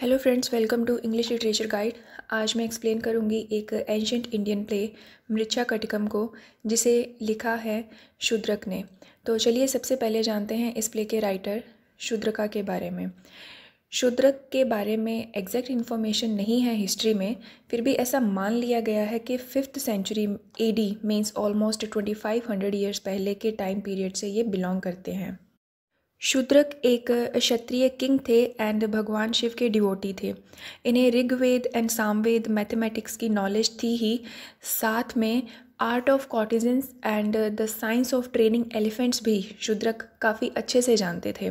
hello friends welcome to English literature guide आज मैं explain करूंगी एक ancient Indian play Mrichchhakatikam को जिसे लिखा है शुद्रक ने तो चलिए सबसे पहले जानते हैं इस प्ले के राइटर शुद्रका के बारे में शुद्रक के बारे में एग्जैक्ट इन्फॉर्मेशन नहीं है हिस्ट्री में फिर भी ऐसा मान लिया गया है कि fifth century A D means almost twenty five hundred years पहले के टाइम पीरियड से ये बिलोंग करते हैं शूद्रक एक क्षत्रिय किंग थे एंड भगवान शिव के डिवोटी थे इन्हें ऋग्वेद एंड सामवेद मैथमेटिक्स की नॉलेज थी ही साथ में art of courtesans and the science of training elephants भी शूद्रक काफ़ी अच्छे से जानते थे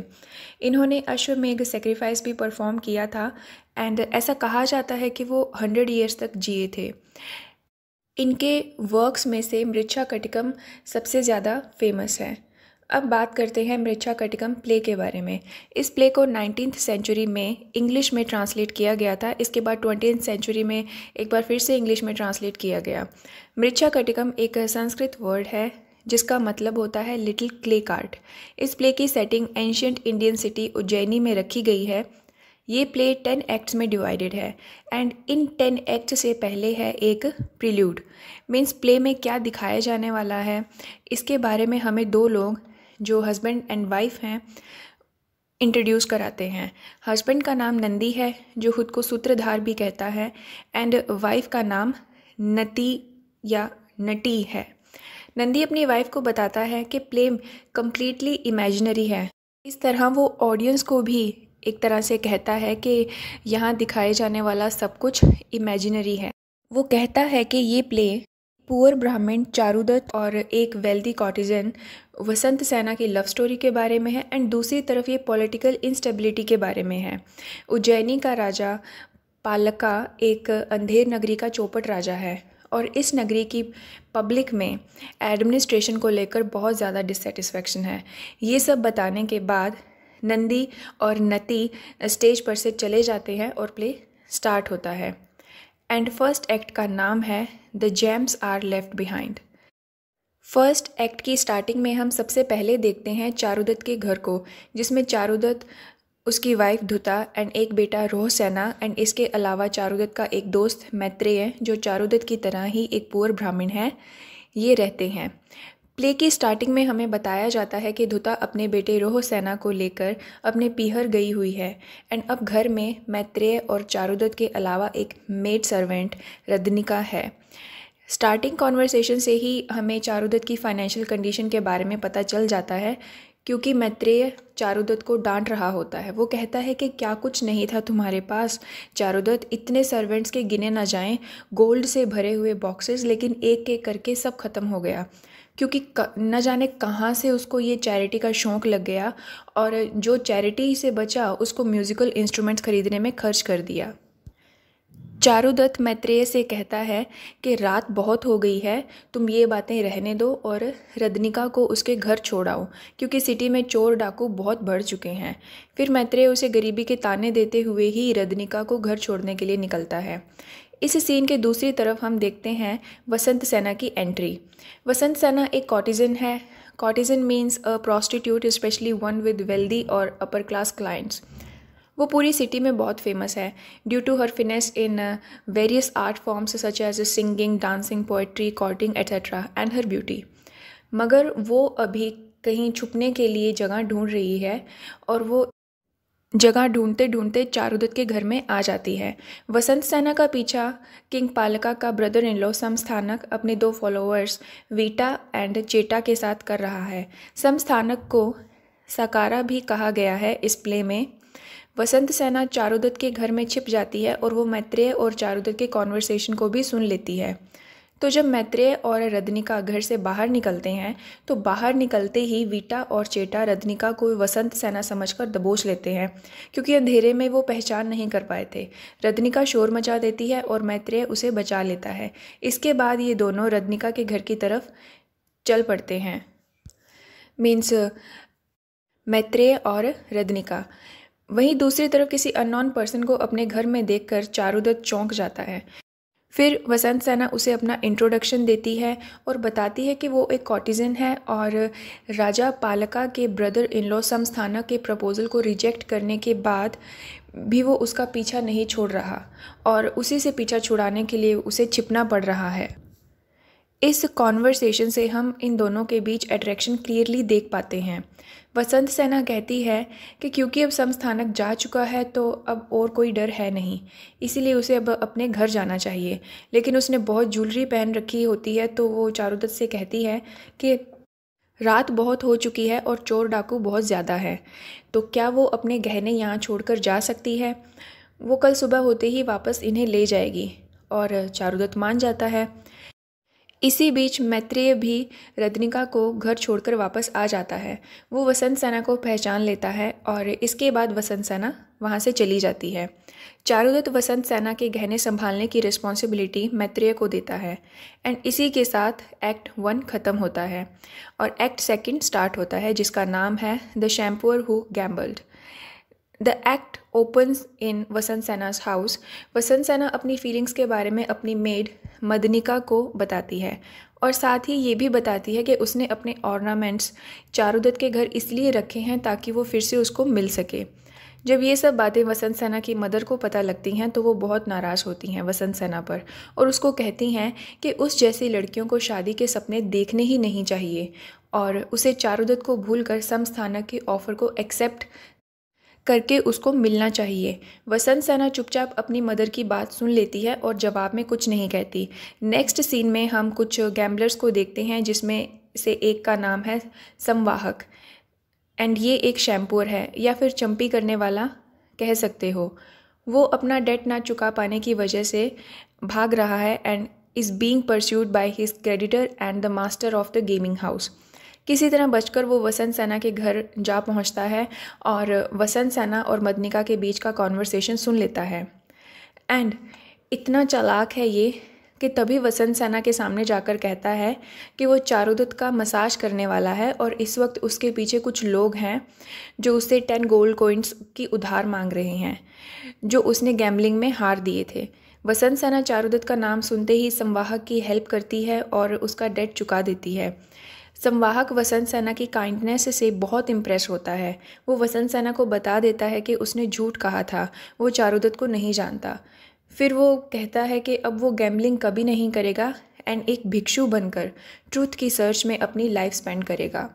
इन्होंने अश्वमेघ सेक्रीफाइस भी परफॉर्म किया था एंड ऐसा कहा जाता है कि वो हंड्रेड ईयर्स तक जिए थे इनके वर्क्स में से मृक्षा कटिकम सबसे ज़्यादा फेमस है अब बात करते हैं मृक्षा कटिकम प्ले के बारे में इस प्ले को नाइनटीन सेंचुरी में इंग्लिश में ट्रांसलेट किया गया था इसके बाद ट्वेंटी सेंचुरी में एक बार फिर से इंग्लिश में ट्रांसलेट किया गया मृक्षा कटिकम एक संस्कृत वर्ड है जिसका मतलब होता है लिटिल क्ले कार्ट इस प्ले की setting ancient Indian city Ujjaini में रखी गई है ये प्ले टेन एक्ट्स में डिवाइडेड है एंड इन टेन एक्ट से पहले है एक प्रिल्यूड मीन्स प्ले में क्या दिखाया जाने वाला है इसके बारे में हमें दो लोग जो हस्बैंड एंड वाइफ हैं इंट्रोड्यूस कराते हैं हस्बैंड का नाम नंदी है जो खुद को सूत्रधार भी कहता है एंड वाइफ का नाम नती या नटी है नंदी अपनी वाइफ को बताता है कि प्ले कम्प्लीटली इमेजनरी है इस तरह वो ऑडियंस को भी एक तरह से कहता है कि यहाँ दिखाए जाने वाला सब कुछ इमेजिनरी है वो कहता है कि ये प्ले पुअर ब्राह्मण चारुदत्त और एक वेल्दी कॉटिजन वसंत सेना की लव स्टोरी के बारे में है एंड दूसरी तरफ ये पॉलिटिकल इंस्टेबिलिटी के बारे में है उज्जैनी का राजा पालका एक अंधेर नगरी का चौपट राजा है और इस नगरी की पब्लिक में एडमिनिस्ट्रेशन को लेकर बहुत ज़्यादा डिससेटिस्फेक्शन है ये सब बताने के बाद नंदी और नती स्टेज पर से चले जाते हैं और प्ले स्टार्ट होता है एंड फर्स्ट एक्ट का नाम है the gems are left behind first act की स्टार्टिंग में हम सबसे पहले देखते हैं चारुदत्त के घर को जिसमें चारुदत्त उसकी वाइफ धुता एंड एक बेटा रोहसेना एंड इसके अलावा चारुदत्त का एक दोस्त मैत्रेय जो चारुदत्त की तरह ही एक पुअर ब्राह्मण है ये रहते हैं प्ले की स्टार्टिंग में हमें बताया जाता है कि धुता अपने बेटे रोह सेना को लेकर अपने पीहर गई हुई है एंड अब घर में मैत्रेय और चारुदत्त के अलावा एक मेड सर्वेंट रदनिका है स्टार्टिंग कॉन्वर्सेशन से ही हमें चारुदत्त की फाइनेंशियल कंडीशन के बारे में पता चल जाता है क्योंकि मैत्रेय चारुदत्त को डांट रहा होता है वो कहता है कि क्या कुछ नहीं था तुम्हारे पास चारुदत्त इतने सर्वेंट्स के गिने ना जाएं गोल्ड से भरे हुए बॉक्सेस लेकिन एक एक करके सब खत्म हो गया क्योंकि न जाने कहाँ से उसको ये चैरिटी का शौक़ लग गया और जो चैरिटी से बचा उसको म्यूज़िकल इंस्ट्रूमेंट्स खरीदने में खर्च कर दिया चारुदत्त मैत्रेय से कहता है कि रात बहुत हो गई है तुम ये बातें रहने दो और रदनिका को उसके घर छोड़ाओ क्योंकि सिटी में चोर डाकू बहुत बढ़ चुके हैं फिर मैत्रेय उसे गरीबी के ताने देते हुए ही रदनिका को घर छोड़ने के लिए निकलता है इस सीन के दूसरी तरफ हम देखते हैं वसंत सेना की एंट्री वसंत सेना एक कॉटिजन है courtesan means a prostitute especially one with wealthy और अपर क्लास क्लाइंट्स वो पूरी सिटी में बहुत फेमस है due to her finesse in various art forms such as singing dancing poetry courting etcetera and her beauty मगर वो अभी कहीं छुपने के लिए जगह ढूंढ रही है और वो जगह ढूंढते ढूंढते चारुदत्त के घर में आ जाती है वसंत सेना का पीछा किंग पालका का ब्रदर इन लॉ समस्थानक अपने दो फॉलोअर्स वीटा एंड चेटा के साथ कर रहा है समस्थानक को सकारा भी कहा गया है इस प्ले में वसंत सेना चारुदत्त के घर में छिप जाती है और वो मैत्रेय और चारुदत्त के कॉन्वर्सेशन को भी सुन लेती है तो जब मैत्रेय और रदनिका घर से बाहर निकलते हैं तो बाहर निकलते ही वीटा और चेटा रदनिका को वसंत सेना समझकर दबोच लेते हैं क्योंकि अंधेरे में वो पहचान नहीं कर पाए थे रदनिका शोर मचा देती है और मैत्रेय उसे बचा लेता है इसके बाद ये दोनों रदनिका के घर की तरफ चल पड़ते हैं मीन्स मैत्रेय और रदनिका वहीं दूसरी तरफ किसी अननोन पर्सन को अपने घर में देखकर चारुदत्त चौंक जाता है फिर वसंत सेना उसे अपना इंट्रोडक्शन देती है और बताती है कि वो एक कॉटिजन है और राजा पालका के ब्रदर इन लॉ समस्थाना के प्रपोज़ल को रिजेक्ट करने के बाद भी वो उसका पीछा नहीं छोड़ रहा और उसी से पीछा छुड़ाने के लिए उसे छिपना पड़ रहा है इस कॉन्वर्सेशन से हम इन दोनों के बीच अट्रैक्शन क्लियरली देख पाते हैं वसंत सेना कहती है कि क्योंकि अब संस्थानक जा चुका है तो अब और कोई डर है नहीं इसीलिए उसे अब अपने घर जाना चाहिए लेकिन उसने बहुत ज्वेलरी पहन रखी होती है तो वो चारुदत्त से कहती है कि रात बहुत हो चुकी है और चोर डाकू बहुत ज़्यादा है तो क्या वो अपने गहने यहाँ छोड़कर जा सकती है वो कल सुबह होते ही वापस इन्हें ले जाएगी और चारुदत्त मान जाता है इसी बीच मैत्रेय भी रजनिका को घर छोड़कर वापस आ जाता है वो वसंत सेना को पहचान लेता है और इसके बाद वसंत सेना वहाँ से चली जाती है चारुदत्त वसंत सेना के गहने संभालने की रिस्पॉन्सिबिलिटी मैत्रेय को देता है एंड इसी के साथ एक्ट वन ख़त्म होता है और एक्ट सेकेंड स्टार्ट होता है जिसका नाम है the shampooer who gambled the act opens in Vasantasena's house Vasantasena अपनी फीलिंग्स के बारे में अपनी मेड मदनिका को बताती है और साथ ही ये भी बताती है कि उसने अपने ऑर्नामेंट्स चारुदत्त के घर इसलिए रखे हैं ताकि वो फिर से उसको मिल सके जब ये सब बातें वसंत सेना की मदर को पता लगती हैं तो वो बहुत नाराज़ होती हैं वसंत सेना पर और उसको कहती हैं कि उस जैसी लड़कियों को शादी के सपने देखने ही नहीं चाहिए और उसे चारुदत्त को भूल कर समस्थानक के ऑफ़र को एक्सेप्ट करके उसको मिलना चाहिए वसंत सना चुपचाप अपनी मदर की बात सुन लेती है और जवाब में कुछ नहीं कहती नेक्स्ट सीन में हम कुछ गैम्बलर्स को देखते हैं जिसमें से एक का नाम है संवाहक एंड ये एक शैम्पूर है या फिर चंपी करने वाला कह सकते हो वो अपना डेट ना चुका पाने की वजह से भाग रहा है and is being pursued by his creditor and the master of the gaming house किसी तरह बचकर वो वसंत सेना के घर जा पहुंचता है और वसंत सेना और मदनिका के बीच का कॉन्वर्सेशन सुन लेता है एंड इतना चालाक है ये कि तभी वसंत सेना के सामने जाकर कहता है कि वो चारुदत्त का मसाज करने वाला है और इस वक्त उसके पीछे कुछ लोग हैं जो उससे टेन गोल्ड कोइंस की उधार मांग रहे हैं जो उसने गैम्बलिंग में हार दिए थे वसंत सेना चारुदत्त का नाम सुनते ही संवाहक की हेल्प करती है और उसका डेट चुका देती है संवाहक वसंत सेना की काइंडनेस से बहुत इम्प्रेस होता है वो वसंत सेना को बता देता है कि उसने झूठ कहा था वो चारुदत्त को नहीं जानता फिर वो कहता है कि अब वो गैम्बलिंग कभी नहीं करेगा एंड एक भिक्षु बनकर ट्रूथ की सर्च में अपनी लाइफ स्पेंड करेगा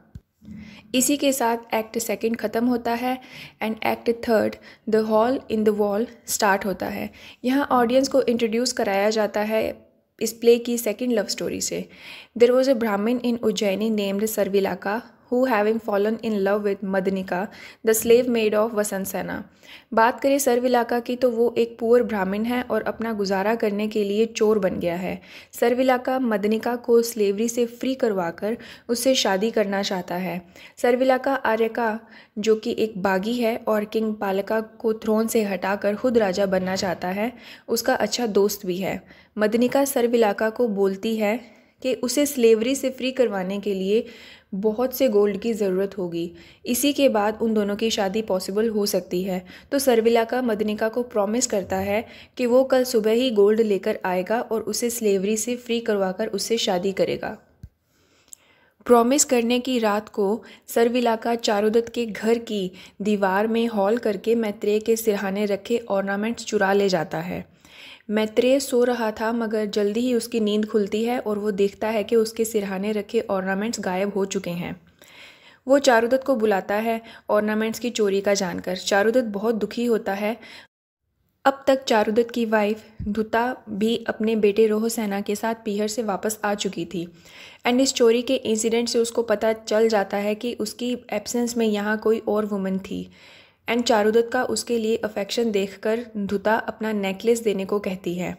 इसी के साथ एक्ट सेकंड ख़त्म होता है and act third the hole in the wall start होता है यहाँ ऑडियंस को इंट्रोड्यूस कराया जाता है इस प्ले की सेकेंड लव स्टोरी से देर was a Brahmin in Ujjaini named Sharvilaka who having fallen in love with Madanika the slave maid of Vasantasena बात करें सर्विलाका की तो वो एक पुअर ब्राह्मण है और अपना गुजारा करने के लिए चोर बन गया है सर्विलाका मदनिका को स्लेवरी से फ्री करवाकर उससे शादी करना चाहता है सर्विलाका आर्यका जो कि एक बागी है और किंग पालका को थ्रोन से हटाकर खुद राजा बनना चाहता है उसका अच्छा दोस्त भी है मदनिका सर्विलाका को बोलती है कि उसे स्लेवरी से फ्री करवाने के लिए बहुत से गोल्ड की ज़रूरत होगी इसी के बाद उन दोनों की शादी पॉसिबल हो सकती है तो का मदनिका को प्रॉमिस करता है कि वो कल सुबह ही गोल्ड लेकर आएगा और उसे स्लेवरी से फ्री करवाकर उससे शादी करेगा प्रॉमिस करने की रात को का चारुदत्त के घर की दीवार में हॉल करके मैत्रेय के सिरहाने रखे ऑर्नामेंट्स चुरा ले जाता है मैत्रेय सो रहा था मगर जल्दी ही उसकी नींद खुलती है और वो देखता है कि उसके सिरहाने रखे ऑर्नामेंट्स गायब हो चुके हैं वो चारुदत्त को बुलाता है ऑर्नामेंट्स की चोरी का जानकर चारुदत्त बहुत दुखी होता है अब तक चारुदत्त की वाइफ धुता भी अपने बेटे रोह सेना के साथ पीहर से वापस आ चुकी थी एंड इस चोरी के इंसिडेंट से उसको पता चल जाता है कि उसकी एब्सेंस में यहाँ कोई और वुमन थी एंड चारुदत्त का उसके लिए अफेक्शन देखकर धुता अपना नेकलेस देने को कहती है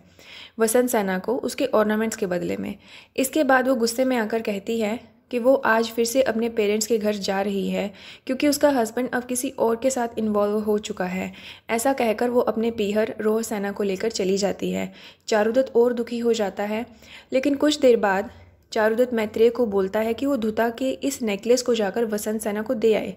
वसंत सेना को उसके ऑर्नामेंट्स के बदले में इसके बाद वो गुस्से में आकर कहती है कि वो आज फिर से अपने पेरेंट्स के घर जा रही है क्योंकि उसका हस्बैंड अब किसी और के साथ इन्वॉल्व हो चुका है ऐसा कहकर वो अपने पीहर रोह सेना को लेकर चली जाती है चारुदत्त और दुखी हो जाता है लेकिन कुछ देर बाद चारुदत्त मैत्रेय को बोलता है कि वो धुता के इस नेकलेस को जाकर वसंत सेना को दे आए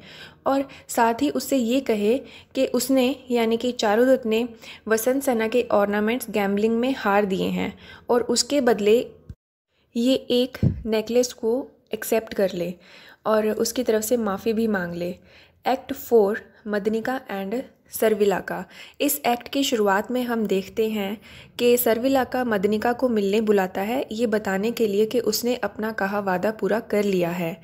और साथ ही उससे ये कहे कि उसने यानी कि चारुदत्त ने वसंत सेना के ऑर्नामेंट्स गैम्बलिंग में हार दिए हैं और उसके बदले ये एक नेकलेस को एक्सेप्ट कर ले और उसकी तरफ से माफ़ी भी मांग ले act four Madanika and Sharvila का इस एक्ट की शुरुआत में हम देखते हैं कि सर्विला का मदनिका को मिलने बुलाता है ये बताने के लिए कि उसने अपना कहा वादा पूरा कर लिया है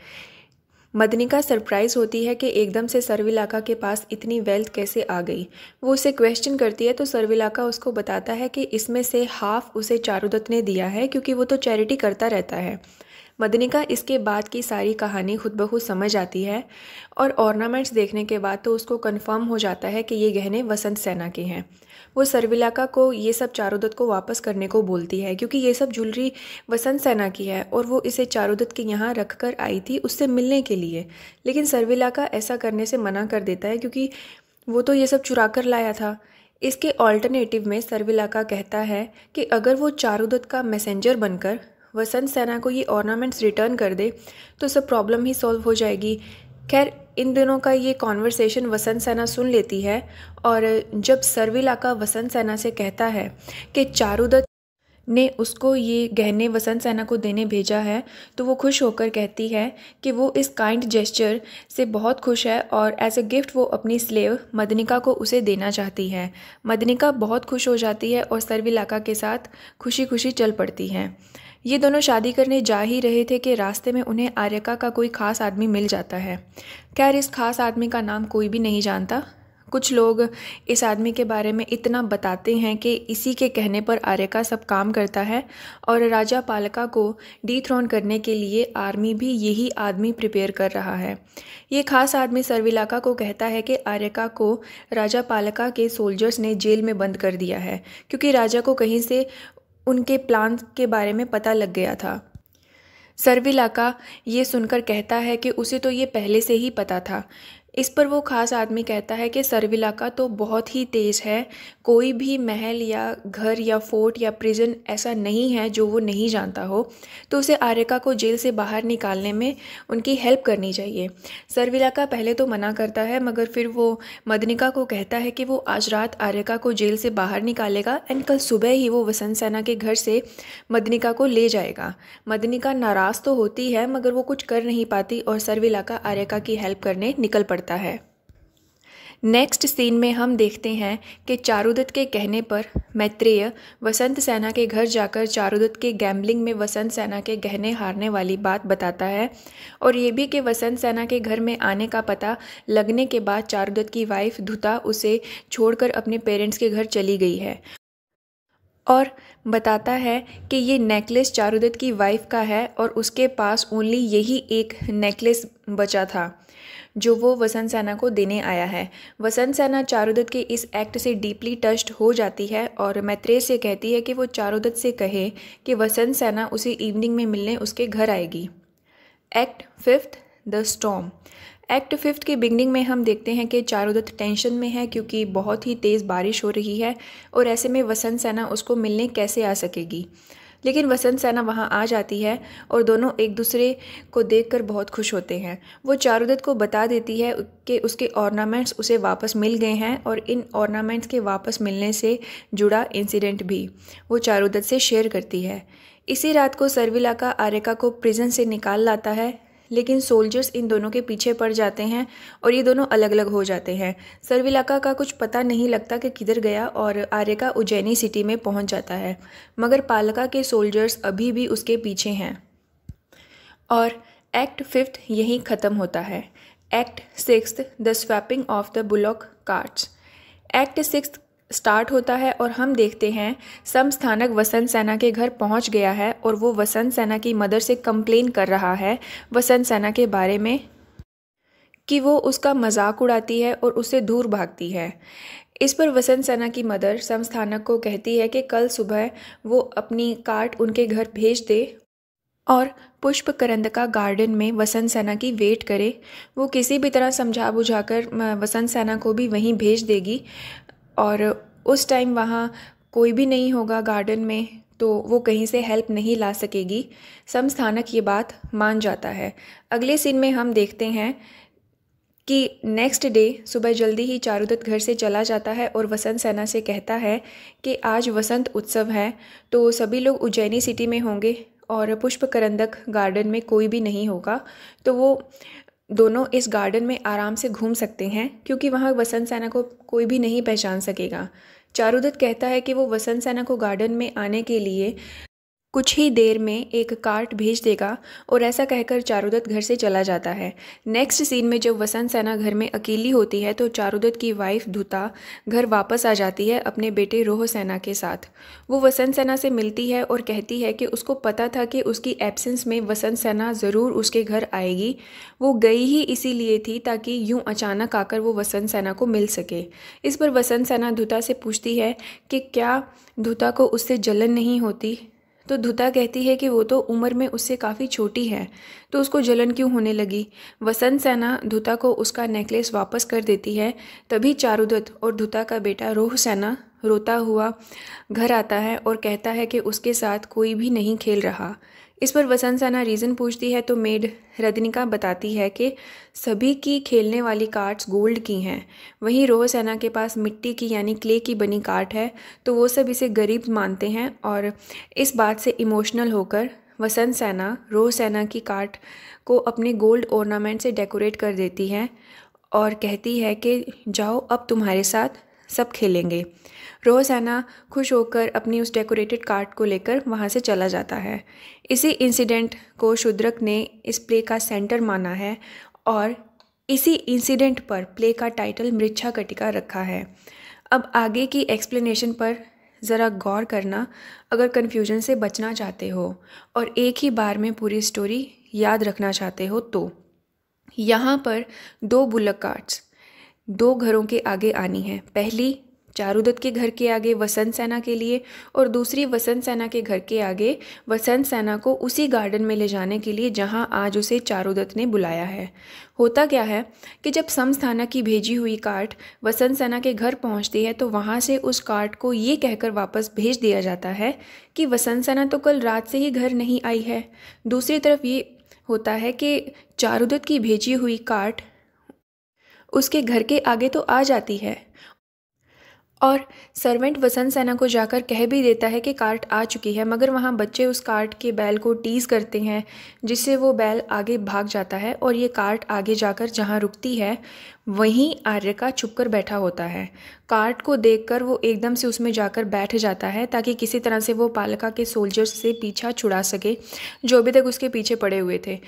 मदनिका सरप्राइज होती है कि एकदम से सर्विलाका के पास इतनी वेल्थ कैसे आ गई वो उसे क्वेश्चन करती है तो सर्विलाका उसको बताता है कि इसमें से हाफ उसे चारुदत्त ने दिया है क्योंकि वो तो चैरिटी करता रहता है मदनिका इसके बाद की सारी कहानी खुद बखुद समझ आती है और ऑर्नामेंट्स देखने के बाद तो उसको कंफर्म हो जाता है कि ये गहने वसंत सेना के हैं वो सरविलाका को ये सब दत्त को वापस करने को बोलती है क्योंकि ये सब ज्वेलरी वसंत सेना की है और वो इसे दत्त के यहाँ रख कर आई थी उससे मिलने के लिए लेकिन सरविलाका ऐसा करने से मना कर देता है क्योंकि वो तो ये सब चुरा कर लाया था इसके ऑल्टरनेटिव में सरविलाका कहता है कि अगर वो चारुदत्त का मैसेंजर बनकर वसंत सेना को ये ऑर्नामेंट्स रिटर्न कर दे तो सब प्रॉब्लम ही सॉल्व हो जाएगी खैर इन दिनों का ये कॉन्वर्सेशन वसंत सेना सुन लेती है और जब का वसंत सेना से कहता है कि चारुदत्त ने उसको ये गहने वसंत सेना को देने भेजा है तो वो खुश होकर कहती है कि वो इस काइंड जेस्चर से बहुत खुश है और एज अ गिफ्ट वो अपनी स्लेव मदनिका को उसे देना चाहती है मदनिका बहुत खुश हो जाती है और सर्विलाका के साथ खुशी खुशी चल पड़ती हैं ये दोनों शादी करने जा ही रहे थे कि रास्ते में उन्हें आर्यका का कोई ख़ास आदमी मिल जाता है खैर इस ख़ास आदमी का नाम कोई भी नहीं जानता कुछ लोग इस आदमी के बारे में इतना बताते हैं कि इसी के कहने पर आर्यका सब काम करता है और राजा पालका को थ्रोन करने के लिए आर्मी भी यही आदमी प्रिपेयर कर रहा है ये खास आदमी सर्विलाका को कहता है कि आर्यका को राजा पालका के सोल्जर्स ने जेल में बंद कर दिया है क्योंकि राजा को कहीं से उनके प्लान के बारे में पता लग गया था का ये सुनकर कहता है कि उसे तो ये पहले से ही पता था इस पर वो ख़ास आदमी कहता है कि का तो बहुत ही तेज़ है कोई भी महल या घर या फोर्ट या प्रिजन ऐसा नहीं है जो वो नहीं जानता हो तो उसे आर्यका को जेल से बाहर निकालने में उनकी हेल्प करनी चाहिए का पहले तो मना करता है मगर फिर वो मदनिका को कहता है कि वो आज रात आर्यका को जेल से बाहर निकालेगा एंड कल सुबह ही वो वसंत सेना के घर से मदनिका को ले जाएगा मदनिका नाराज़ तो होती है मगर वो कुछ कर नहीं पाती और का आर्यका की हेल्प करने निकल पड़ता पड़ता है नेक्स्ट सीन में हम देखते हैं कि चारुदत्त के कहने पर मैत्रेय वसंत सेना के घर जाकर चारुदत्त के गैम्बलिंग में वसंत सेना के गहने हारने वाली बात बताता है और ये भी कि वसंत सेना के घर में आने का पता लगने के बाद चारुदत्त की वाइफ धुता उसे छोड़कर अपने पेरेंट्स के घर चली गई है और बताता है कि ये नेकलेस चारुदत्त की वाइफ का है और उसके पास ओनली यही एक नेकलेस बचा था जो वो वसंत सेना को देने आया है वसंत सेना चारुदत्त के इस एक्ट से डीपली टस्ट हो जाती है और मैत्रेय से कहती है कि वो चारुदत्त से कहे कि वसंत सेना उसी इवनिंग में मिलने उसके घर आएगी act fifth the storm act fifth के बिगनिंग में हम देखते हैं कि चारुदत्त टेंशन में है क्योंकि बहुत ही तेज़ बारिश हो रही है और ऐसे में वसंत सेना उसको मिलने कैसे आ सकेगी लेकिन वसंत सेना वहाँ आ जाती है और दोनों एक दूसरे को देख बहुत खुश होते हैं वो चारुदत्त को बता देती है कि उसके ऑर्नामेंट्स उसे वापस मिल गए हैं और इन ऑर्नामेंट्स के वापस मिलने से जुड़ा इंसिडेंट भी वो चारुदत्त से शेयर करती है इसी रात को सर्विला का आर्यका को प्रिजन से निकाल लाता है लेकिन सोल्जर्स इन दोनों के पीछे पड़ जाते हैं और ये दोनों अलग अलग हो जाते हैं सर्विलाका का कुछ पता नहीं लगता कि किधर गया और आर्य का उज्जैनी सिटी में पहुंच जाता है मगर पालका के सोल्जर्स अभी भी उसके पीछे हैं और एक्ट फिफ्थ यहीं ख़त्म होता है act six the swapping of the bullock carts act six start होता है और हम देखते हैं समस्थानक वसंत सेना के घर पहुंच गया है और वो वसंत सेना की मदर से कंप्लेन कर रहा है वसंत सेना के बारे में कि वो उसका मजाक उड़ाती है और उससे दूर भागती है इस पर वसंत सेना की मदर समस्थानक को कहती है कि कल सुबह वो अपनी कार्ट उनके घर भेज दे और पुष्प करंदका गार्डन में वसंत सेना की वेट करे वो किसी भी तरह समझा बुझा कर वसंत सेना को भी वहीं भेज देगी और उस टाइम वहाँ कोई भी नहीं होगा गार्डन में तो वो कहीं से हेल्प नहीं ला सकेगी सम स्थानक ये बात मान जाता है अगले सीन में हम देखते हैं कि नेक्स्ट डे सुबह जल्दी ही चारुदत्त घर से चला जाता है और वसंत सेना से कहता है कि आज वसंत उत्सव है तो सभी लोग उज्जैनी सिटी में होंगे और पुष्प करंदक गार्डन में कोई भी नहीं होगा तो वो दोनों इस गार्डन में आराम से घूम सकते हैं क्योंकि वहाँ वसंत सेना को कोई भी नहीं पहचान सकेगा चारुदत्त कहता है कि वो वसंत सेना को गार्डन में आने के लिए कुछ ही देर में एक कार्ट भेज देगा और ऐसा कहकर चारुदत्त घर से चला जाता है नेक्स्ट सीन में जब वसंत सेना घर में अकेली होती है तो चारुदत्त की वाइफ धुता घर वापस आ जाती है अपने बेटे रोह सेना के साथ वो वसंत सेना से मिलती है और कहती है कि उसको पता था कि उसकी एब्सेंस में वसंत सेना ज़रूर उसके घर आएगी वो गई ही इसीलिए थी ताकि यूँ अचानक आकर वो वसंत सेना को मिल सके इस पर वसंत सेना धुता से पूछती है कि क्या धुता को उससे जलन नहीं होती तो धुता कहती है कि वो तो उम्र में उससे काफ़ी छोटी है तो उसको जलन क्यों होने लगी वसंत सेना धुता को उसका नेकलेस वापस कर देती है तभी चारुदत्त और धुता का बेटा रोह सेना रोता हुआ घर आता है और कहता है कि उसके साथ कोई भी नहीं खेल रहा इस पर वसंत सैना रीज़न पूछती है तो मेड रदनिका बताती है कि सभी की खेलने वाली कार्ड्स गोल्ड की हैं वहीं रोह सेना के पास मिट्टी की यानी क्ले की बनी कार्ड है तो वो सब इसे गरीब मानते हैं और इस बात से इमोशनल होकर वसंत सेना रोह सेना की कार्ड को अपने गोल्ड ऑर्नामेंट से डेकोरेट कर देती है और कहती है कि जाओ अब तुम्हारे साथ सब खेलेंगे रोज़ाना खुश होकर अपनी उस डेकोरेटेड कार्ड को लेकर वहाँ से चला जाता है इसी इंसिडेंट को शुद्रक ने इस प्ले का सेंटर माना है और इसी इंसिडेंट पर प्ले का टाइटल मृच्छा कटिका रखा है अब आगे की एक्सप्लेनेशन पर ज़रा गौर करना अगर कन्फ्यूजन से बचना चाहते हो और एक ही बार में पूरी स्टोरी याद रखना चाहते हो तो यहाँ पर दो बुलक कार्ड्स दो घरों के आगे आनी है पहली चारूदत्त के घर के आगे वसंत सेना के लिए और दूसरी वसंत सेना के घर के आगे वसंत सेना को उसी गार्डन में ले जाने के लिए जहां आज उसे चारूदत्त ने बुलाया है होता क्या है कि जब समस्थाना की भेजी हुई कार्ट वसंत सेना के घर पहुंचती है तो वहां से उस कार्ट को ये कहकर वापस भेज दिया जाता है कि वसंत सेना तो कल रात से ही घर नहीं आई है दूसरी तरफ ये होता है कि चारूदत्त की भेजी हुई कार्ट उसके घर के आगे तो आ जाती है और सर्वेंट वसंत सेना को जाकर कह भी देता है कि कार्ट आ चुकी है मगर वहाँ बच्चे उस कार्ट के बैल को टीज़ करते हैं जिससे वो बैल आगे भाग जाता है और ये कार्ट आगे जाकर जहाँ रुकती है वहीं आर्य का छुप बैठा होता है कार्ट को देखकर वो एकदम से उसमें जाकर बैठ जाता है ताकि किसी तरह से वो पालका के सोल्जर्स से पीछा छुड़ा सके जो अभी तक उसके पीछे पड़े हुए थे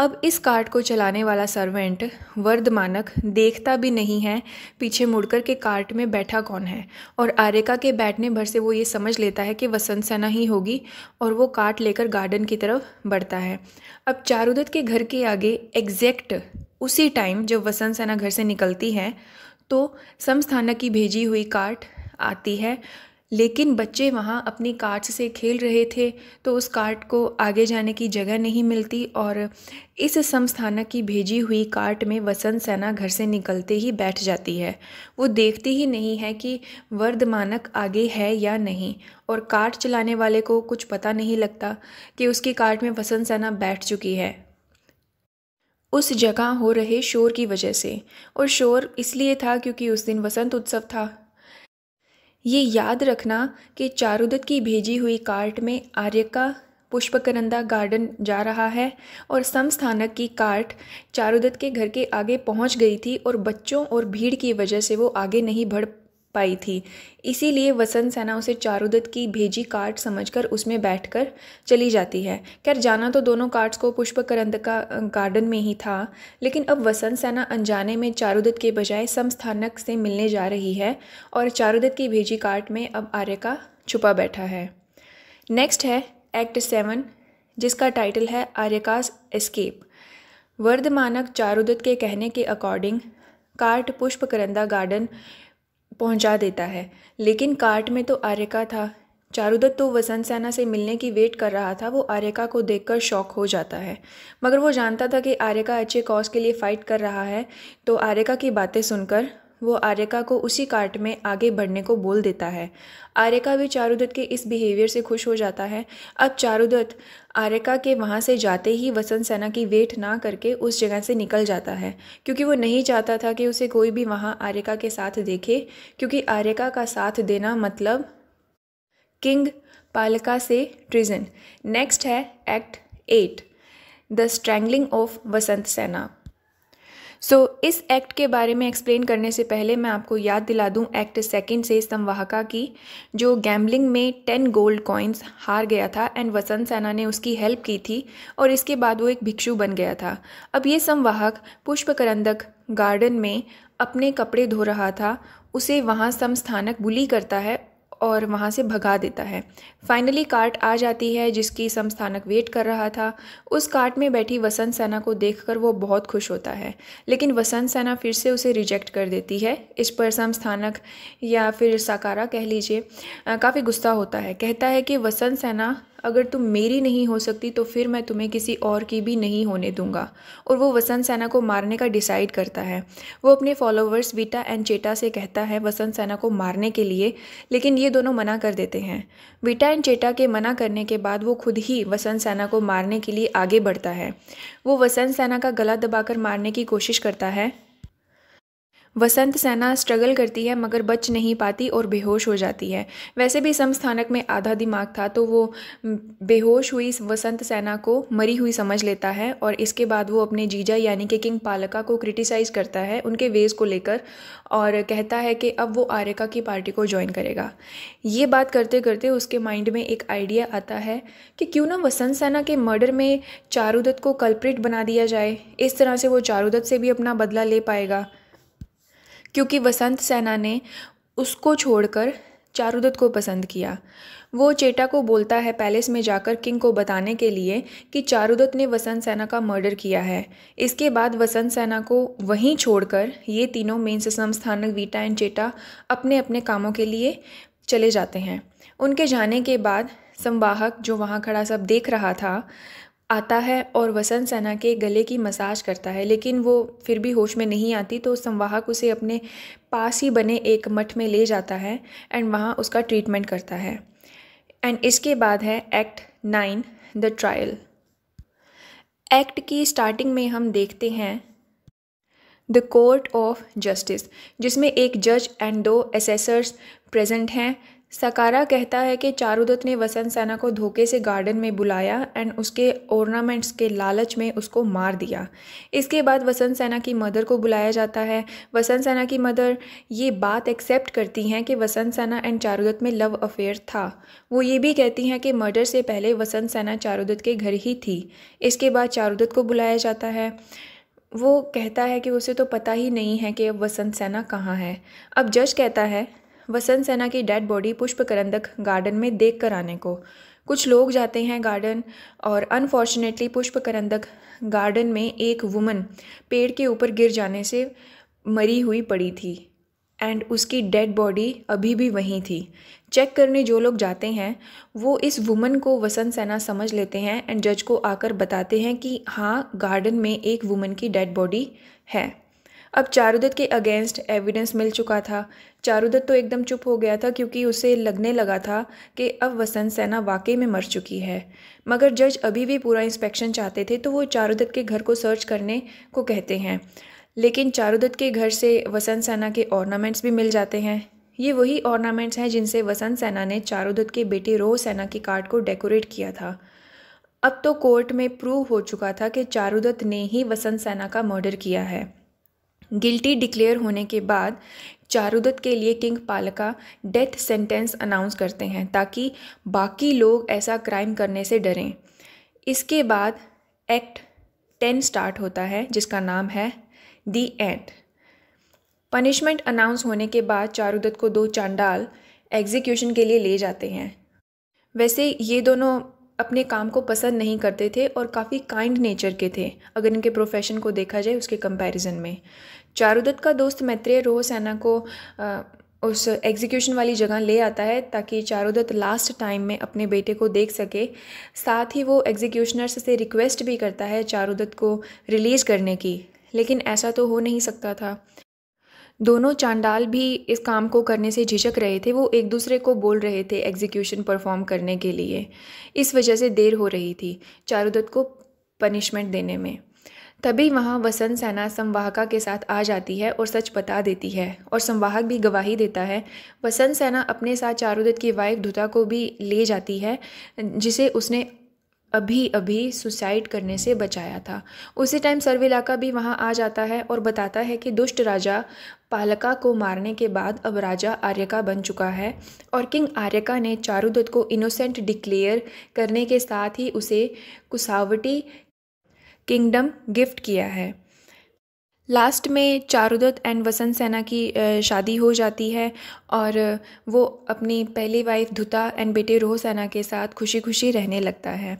अब इस कार्ट को चलाने वाला सर्वेंट वर्धमानक देखता भी नहीं है पीछे मुड़कर के कार्ट में बैठा कौन है और आर्यका के बैठने भर से वो ये समझ लेता है कि वसंत सेना ही होगी और वो कार्ट लेकर गार्डन की तरफ बढ़ता है अब चारुदत्त के घर के आगे एग्जैक्ट उसी टाइम जब वसंत सेना घर से निकलती है तो समस्थानक की भेजी हुई कार्ट आती है लेकिन बच्चे वहाँ अपनी कार्ट से खेल रहे थे तो उस कार्ट को आगे जाने की जगह नहीं मिलती और इस समस्थानक की भेजी हुई कार्ट में वसंत सेना घर से निकलते ही बैठ जाती है वो देखती ही नहीं है कि वर्धमानक आगे है या नहीं और कार्ट चलाने वाले को कुछ पता नहीं लगता कि उसकी कार्ट में वसंत सेना बैठ चुकी है उस जगह हो रहे शोर की वजह से और शोर इसलिए था क्योंकि उस दिन वसंत उत्सव था ये याद रखना कि चारुदत्त की भेजी हुई कार्ट में आर्यका पुष्पकरंदा गार्डन जा रहा है और समस्थानक की कार्ट चारुदत्त के घर के आगे पहुंच गई थी और बच्चों और भीड़ की वजह से वो आगे नहीं बढ़ पाई थी इसीलिए वसंत सेना उसे चारुदत्त की भेजी कार्ड समझकर उसमें बैठकर चली जाती है खैर जाना तो दोनों कार्ड्स को पुष्प करंद का गार्डन में ही था लेकिन अब वसंत सेना अनजाने में चारुदत्त के बजाय समस्थानक से मिलने जा रही है और चारुदत्त की भेजी कार्ड में अब आर्य का छुपा बैठा है नेक्स्ट है एक्ट सेवन जिसका टाइटल है आर्यकास एस्केप वर्धमानक चारुदत्त के कहने के अकॉर्डिंग कार्ट पुष्पकरंदा गार्डन पहुंचा देता है लेकिन कार्ट में तो आर्यका था चारुदत्त तो वसंत सेना से मिलने की वेट कर रहा था वो आर्यका को देखकर शौक हो जाता है मगर वो जानता था कि आर्यका अच्छे कॉज के लिए फ़ाइट कर रहा है तो आर्यका की बातें सुनकर वो आर्यका को उसी कार्ट में आगे बढ़ने को बोल देता है आर्यका भी चारुदत्त के इस बिहेवियर से खुश हो जाता है अब चारुदत्त आर्यका के वहाँ से जाते ही वसंत सेना की वेट ना करके उस जगह से निकल जाता है क्योंकि वो नहीं चाहता था कि उसे कोई भी वहाँ आर्यका के साथ देखे क्योंकि आर्यका का साथ देना मतलब किंग पालका से ट्रिजन नेक्स्ट है act eight the strangling of Vasantasena so so, इस एक्ट के बारे में एक्सप्लेन करने से पहले मैं आपको याद दिला दूं एक्ट सेकंड से संवाहका की जो गैम्बलिंग में टेन गोल्ड कॉइन्स हार गया था एंड वसंत सेना ने उसकी हेल्प की थी और इसके बाद वो एक भिक्षु बन गया था अब ये संवाहक करंदक गार्डन में अपने कपड़े धो रहा था उसे वहाँ समस्थानक बुली करता है और वहाँ से भगा देता है फाइनली कार्ट आ जाती है जिसकी समस्थानक वेट कर रहा था उस कार्ट में बैठी वसंत सेना को देखकर वो बहुत खुश होता है लेकिन वसंत सेना फिर से उसे रिजेक्ट कर देती है इस पर समस्थानक या फिर साकारा कह लीजिए काफ़ी गुस्सा होता है कहता है कि वसंत सेना अगर तुम मेरी नहीं हो सकती तो फिर मैं तुम्हें किसी और की भी नहीं होने दूंगा और वो वसंत सेना को मारने का डिसाइड करता है वो अपने फॉलोअर्स बीटा एंड चेटा से कहता है वसंत सेना को मारने के लिए लेकिन ये दोनों मना कर देते हैं बीटा एंड चेटा के मना करने के बाद वो खुद ही वसंत सेना को मारने के लिए आगे बढ़ता है वो वसंत सेना का गला दबाकर मारने की कोशिश करता है वसंत सेना स्ट्रगल करती है मगर बच नहीं पाती और बेहोश हो जाती है वैसे भी समस्थानक में आधा दिमाग था तो वो बेहोश हुई वसंत सेना को मरी हुई समझ लेता है और इसके बाद वो अपने जीजा यानी कि किंग पालका को क्रिटिसाइज़ करता है उनके वेज को लेकर और कहता है कि अब वो आर्यका की पार्टी को ज्वाइन करेगा ये बात करते करते उसके माइंड में एक आइडिया आता है कि क्यों ना वसंत सेना के मर्डर में चारुदत्त को कल्प्रिट बना दिया जाए इस तरह से वो चारुदत्त से भी अपना बदला ले पाएगा क्योंकि वसंत सेना ने उसको छोड़कर चारुदत्त को पसंद किया वो चेटा को बोलता है पैलेस में जाकर किंग को बताने के लिए कि चारुदत्त ने वसंत सेना का मर्डर किया है इसके बाद वसंत सेना को वहीं छोड़कर ये तीनों मेन संस्थानक वीटा एंड चेटा अपने अपने कामों के लिए चले जाते हैं उनके जाने के बाद संवाहक जो वहाँ खड़ा सब देख रहा था आता है और वसंत सेना के गले की मसाज करता है लेकिन वो फिर भी होश में नहीं आती तो संवाहक उसे अपने पास ही बने एक मठ में ले जाता है एंड वहाँ उसका ट्रीटमेंट करता है एंड इसके बाद है act nine the trial act की स्टार्टिंग में हम देखते हैं द कोर्ट ऑफ जस्टिस जिसमें एक जज एंड दो एसेसर्स प्रेजेंट हैं सकारा कहता है कि चारुदत्त ने वसंत सेना को धोखे से गार्डन में बुलाया एंड उसके ऑर्नामेंट्स के लालच में उसको मार दिया इसके बाद वसंत सेना की मदर को बुलाया जाता है वसंत सेना की मदर ये बात एक्सेप्ट करती हैं कि वसंत सेना एंड चारुदत्त में लव अफेयर था वो ये भी कहती हैं कि मर्डर से पहले वसंत सेना चारुदत्त के घर ही थी इसके बाद चारुदत्त को बुलाया जाता है वो कहता है कि उसे तो पता ही नहीं है कि अब वसंत सेना कहाँ है अब जज कहता है वसंत सेना की डेड बॉडी पुष्प करंदक गार्डन में देख कर आने को कुछ लोग जाते हैं गार्डन और अनफॉर्चुनेटली पुष्प करंदक गार्डन में एक वुमन पेड़ के ऊपर गिर जाने से मरी हुई पड़ी थी एंड उसकी डेड बॉडी अभी भी वहीं थी चेक करने जो लोग जाते हैं वो इस वुमन को वसंत सेना समझ लेते हैं एंड जज को आकर बताते हैं कि हाँ गार्डन में एक वुमन की डेड बॉडी है अब चारूदत्त के अगेंस्ट एविडेंस मिल चुका था चारूदत्त तो एकदम चुप हो गया था क्योंकि उसे लगने लगा था कि अब वसंत सेना वाकई में मर चुकी है मगर जज अभी भी पूरा इंस्पेक्शन चाहते थे तो वो चारुदत्त के घर को सर्च करने को कहते हैं लेकिन चारूदत्त के घर से वसंत सेना के ऑर्नामेंट्स भी मिल जाते हैं ये वही ऑर्नामेंट्स हैं जिनसे वसंत सेना ने चारूदत्त के बेटे रोह सेना की कार्ड को डेकोरेट किया था अब तो कोर्ट में प्रूव हो चुका था कि चारूदत्त ने ही वसंत सेना का मर्डर किया है गिल्टी डिक्लेयर होने के बाद चारुदत्त के लिए king Palaka death sentence announce करते हैं ताकि बाकी लोग ऐसा क्राइम करने से डरें इसके बाद एक्ट टेन स्टार्ट होता है जिसका नाम है दी एंड पनिशमेंट अनाउंस होने के बाद चारुदत्त को दो चांडाल एग्जीक्यूशन के लिए ले जाते हैं वैसे ये दोनों अपने काम को पसंद नहीं करते थे और काफ़ी काइंड नेचर के थे अगर इनके प्रोफेशन को देखा जाए उसके कंपैरिजन में चारुदत्त का दोस्त मैत्रेय रोह सेना को आ, उस एग्जीक्यूशन वाली जगह ले आता है ताकि चारुदत्त लास्ट टाइम में अपने बेटे को देख सके साथ ही वो एग्जीक्यूशनर्स से रिक्वेस्ट भी करता है चारुदत्त को रिलीज़ करने की लेकिन ऐसा तो हो नहीं सकता था दोनों चांडाल भी इस काम को करने से झिझक रहे थे वो एक दूसरे को बोल रहे थे एग्जीक्यूशन परफॉर्म करने के लिए इस वजह से देर हो रही थी चारुदत्त को पनिशमेंट देने में तभी वहाँ वसंत सेना संवाहका के साथ आ जाती है और सच बता देती है और संवाहक भी गवाही देता है वसंत सेना अपने साथ चारुदत्त की वाइफ धुता को भी ले जाती है जिसे उसने अभी अभी सुसाइड करने से बचाया था उसी टाइम सर्विलाका भी वहाँ आ जाता है और बताता है कि दुष्ट राजा पालका को मारने के बाद अब राजा आर्यका बन चुका है और किंग आर्यका ने चारुदत्त को इनोसेंट डिक्लेयर करने के साथ ही उसे कुसावटी किंगडम गिफ्ट किया है लास्ट में चारुदत्त एंड वसंत सेना की शादी हो जाती है और वो अपनी पहली वाइफ धुता एंड बेटे रोह सेना के साथ खुशी खुशी रहने लगता है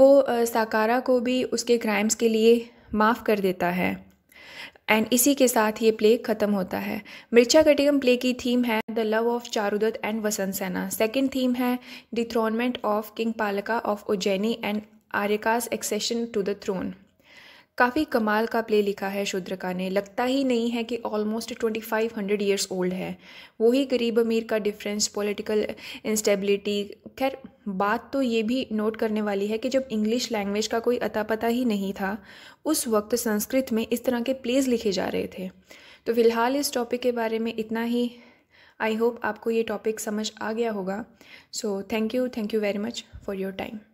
वो साकारा को भी उसके क्राइम्स के लिए माफ़ कर देता है एंड इसी के साथ ये प्ले ख़त्म होता है मिर्चा कटिकम प्ले की थीम है the love of Charudatta and Vasantasena second theme है dethronement of king Palaka of Ujjaini and Aryaka's accession to the throne काफ़ी कमाल का प्ले लिखा है शुद्रका ने लगता ही नहीं है कि almost twenty five hundred years old है वही गरीब अमीर का डिफरेंस पॉलिटिकल इंस्टेबिलिटी खैर बात तो ये भी नोट करने वाली है कि जब इंग्लिश लैंग्वेज का कोई अता पता ही नहीं था उस वक्त संस्कृत में इस तरह के प्लेज लिखे जा रहे थे तो फिलहाल इस टॉपिक के बारे में इतना ही आई होप आपको ये टॉपिक समझ आ गया होगा so thank you thank you very much for your time